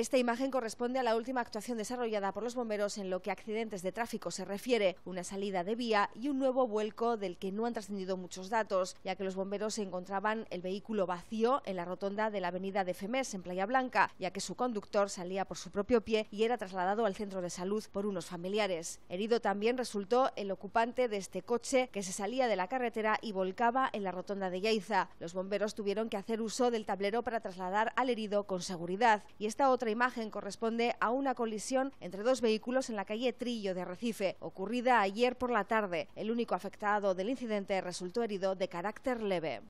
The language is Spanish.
Esta imagen corresponde a la última actuación desarrollada por los bomberos en lo que a accidentes de tráfico se refiere, una salida de vía y un nuevo vuelco del que no han trascendido muchos datos, ya que los bomberos encontraban el vehículo vacío en la rotonda de la avenida de Femés, en Playa Blanca, ya que su conductor salía por su propio pie y era trasladado al centro de salud por unos familiares. Herido también resultó el ocupante de este coche que se salía de la carretera y volcaba en la rotonda de Yaiza. Los bomberos tuvieron que hacer uso del tablero para trasladar al herido con seguridad y esta otra la imagen corresponde a una colisión entre dos vehículos en la calle Trillo de Recife, ocurrida ayer por la tarde. El único afectado del incidente resultó herido de carácter leve.